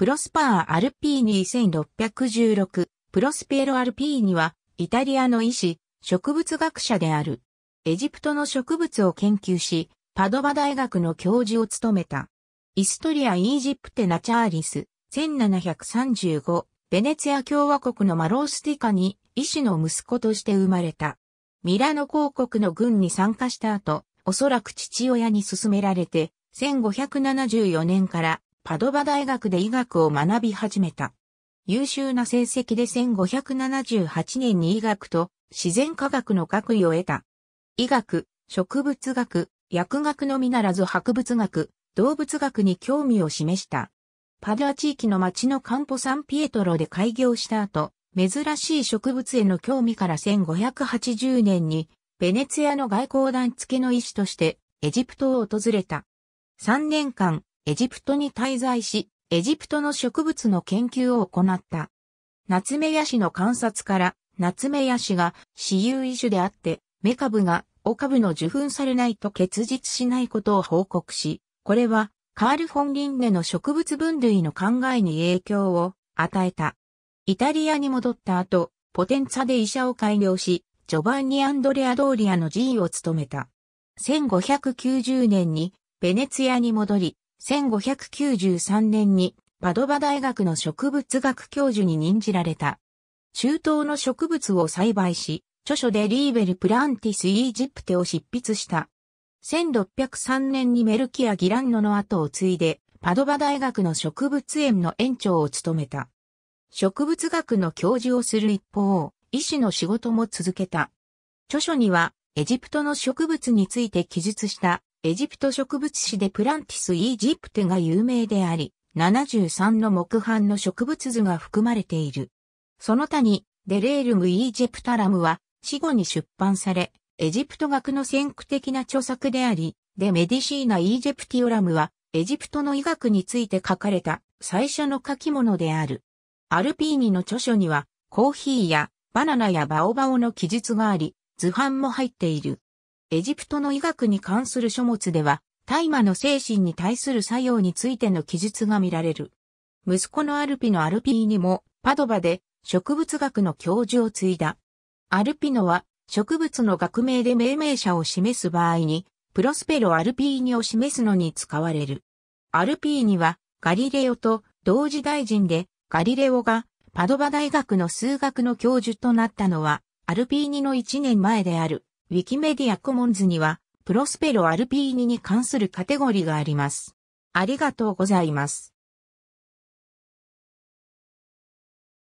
プロスパー・アルピーニ1616、プロスペーロ・アルピーニは、イタリアの医師、植物学者である。エジプトの植物を研究し、パドバ大学の教授を務めた。イストリア・イージプテ・ナチャーリス、1735、ベネツィア共和国のマロースティカに、医師の息子として生まれた。ミラノ公国の軍に参加した後、おそらく父親に勧められて、1574年からパドバ大学で医学を学び始めた。優秀な成績で1578年に医学と自然科学の学位を得た。医学、植物学、薬学のみならず博物学、動物学に興味を示した。パドア地域の町のカンポサンピエトロで開業した後、珍しい植物への興味から1580年に、ベネツィアの外交団付けの医師として、エジプトを訪れた。3年間、エジプトに滞在し、エジプトの植物の研究を行った。夏目ヤシの観察から、夏目ヤシが私有遺種であって、メカブがオカブの受粉されないと結実しないことを報告し、これはカール・フォン・リンネの植物分類の考えに影響を与えた。イタリアに戻った後、ポテンツァで医者を改良し、ジョバンニ・アンドレア・ドーリアの G を務めた。1590年にベネツィアに戻り、1593年にパドバ大学の植物学教授に任じられた。中東の植物を栽培し、著書でリーベル・プランティス・イージプテを執筆した。1603年にメルキア・ギランノの後を継いで、パドバ大学の植物園の園長を務めた。植物学の教授をする一方、医師の仕事も続けた。著書には、エジプトの植物について記述したエジプト植物史でプランティス・イージプテが有名であり、73の木版の植物図が含まれている。その他に、デレールム・イージプタラムは死後に出版され、エジプト学の先駆的な著作であり、デ・メディシーナ・イージェプティオラムは、エジプトの医学について書かれた最初の書き物である。アルピーニの著書には、コーヒーやバナナやバオバオの記述があり、図版も入っている。エジプトの医学に関する書物では、大麻の精神に対する作用についての記述が見られる。息子のアルピのアルピーニも、パドバで植物学の教授を継いだ。アルピノは、植物の学名で命名者を示す場合に、プロスペロ・アルピーニを示すのに使われる。アルピーニは、ガリレオと同時代人で、ガリレオがパドバ大学の数学の教授となったのは、アルピーニの1年前である。ウィキメディアコモンズには、プロスペロアルピーニに関するカテゴリがあります。ありがとうございます。